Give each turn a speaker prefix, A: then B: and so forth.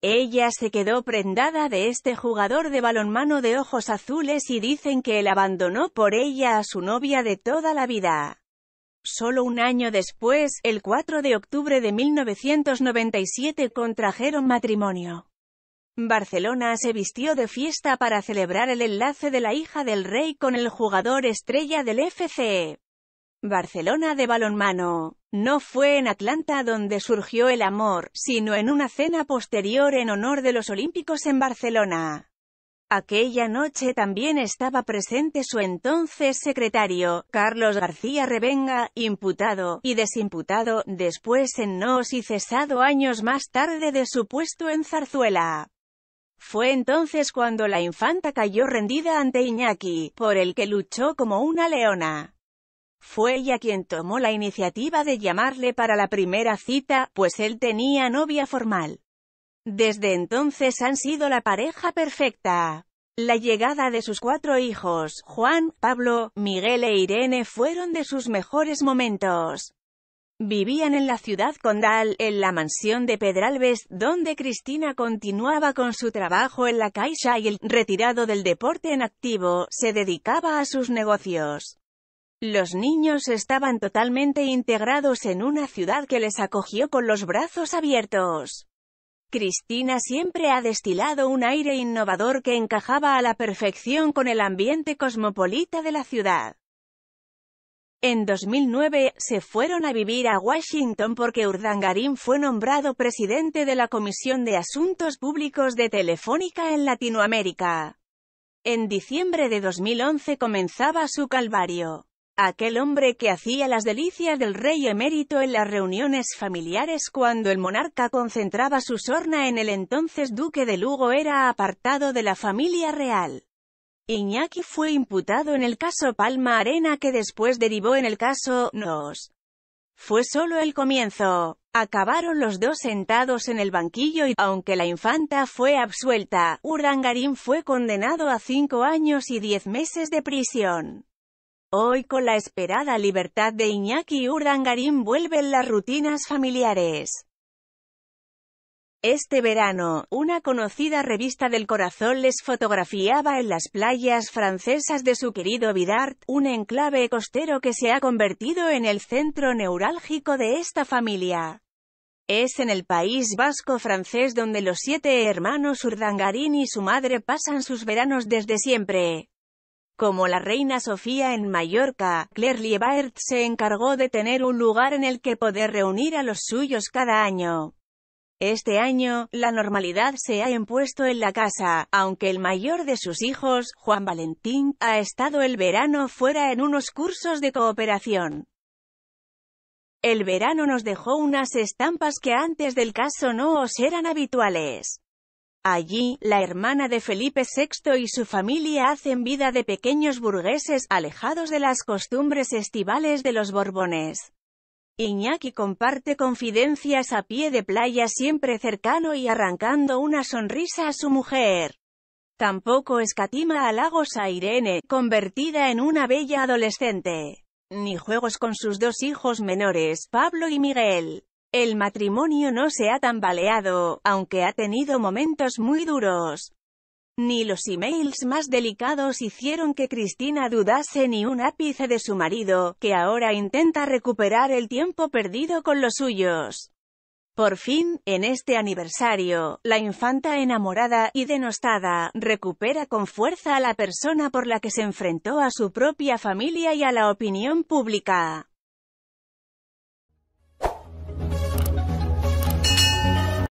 A: Ella se quedó prendada de este jugador de balonmano de ojos azules y dicen que él abandonó por ella a su novia de toda la vida. Solo un año después, el 4 de octubre de 1997 contrajeron matrimonio. Barcelona se vistió de fiesta para celebrar el enlace de la hija del rey con el jugador estrella del FC. Barcelona de balonmano. No fue en Atlanta donde surgió el amor, sino en una cena posterior en honor de los Olímpicos en Barcelona. Aquella noche también estaba presente su entonces secretario, Carlos García Revenga, imputado y desimputado, después en no y cesado años más tarde de su puesto en Zarzuela. Fue entonces cuando la infanta cayó rendida ante Iñaki, por el que luchó como una leona. Fue ella quien tomó la iniciativa de llamarle para la primera cita, pues él tenía novia formal. Desde entonces han sido la pareja perfecta. La llegada de sus cuatro hijos, Juan, Pablo, Miguel e Irene fueron de sus mejores momentos. Vivían en la ciudad condal, en la mansión de Pedralbes, donde Cristina continuaba con su trabajo en la Caixa y el retirado del deporte en activo, se dedicaba a sus negocios. Los niños estaban totalmente integrados en una ciudad que les acogió con los brazos abiertos. Cristina siempre ha destilado un aire innovador que encajaba a la perfección con el ambiente cosmopolita de la ciudad. En 2009, se fueron a vivir a Washington porque Urdangarín fue nombrado presidente de la Comisión de Asuntos Públicos de Telefónica en Latinoamérica. En diciembre de 2011 comenzaba su calvario aquel hombre que hacía las delicias del rey emérito en las reuniones familiares cuando el monarca concentraba su sorna en el entonces duque de Lugo era apartado de la familia real. Iñaki fue imputado en el caso Palma Arena que después derivó en el caso Nos. Fue solo el comienzo. Acabaron los dos sentados en el banquillo y, aunque la infanta fue absuelta, Urdangarín fue condenado a cinco años y diez meses de prisión. Hoy con la esperada libertad de Iñaki Urdangarín vuelven las rutinas familiares. Este verano, una conocida revista del corazón les fotografiaba en las playas francesas de su querido Vidart, un enclave costero que se ha convertido en el centro neurálgico de esta familia. Es en el país vasco francés donde los siete hermanos Urdangarín y su madre pasan sus veranos desde siempre. Como la reina Sofía en Mallorca, Claire Liebert se encargó de tener un lugar en el que poder reunir a los suyos cada año. Este año, la normalidad se ha impuesto en la casa, aunque el mayor de sus hijos, Juan Valentín, ha estado el verano fuera en unos cursos de cooperación. El verano nos dejó unas estampas que antes del caso no os eran habituales. Allí, la hermana de Felipe VI y su familia hacen vida de pequeños burgueses, alejados de las costumbres estivales de los Borbones. Iñaki comparte confidencias a pie de playa siempre cercano y arrancando una sonrisa a su mujer. Tampoco escatima halagos a Irene, convertida en una bella adolescente. Ni juegos con sus dos hijos menores, Pablo y Miguel. El matrimonio no se ha tambaleado, aunque ha tenido momentos muy duros. Ni los emails más delicados hicieron que Cristina dudase ni un ápice de su marido, que ahora intenta recuperar el tiempo perdido con los suyos. Por fin, en este aniversario, la infanta enamorada y denostada, recupera con fuerza a la persona por la que se enfrentó a su propia familia y a la opinión pública.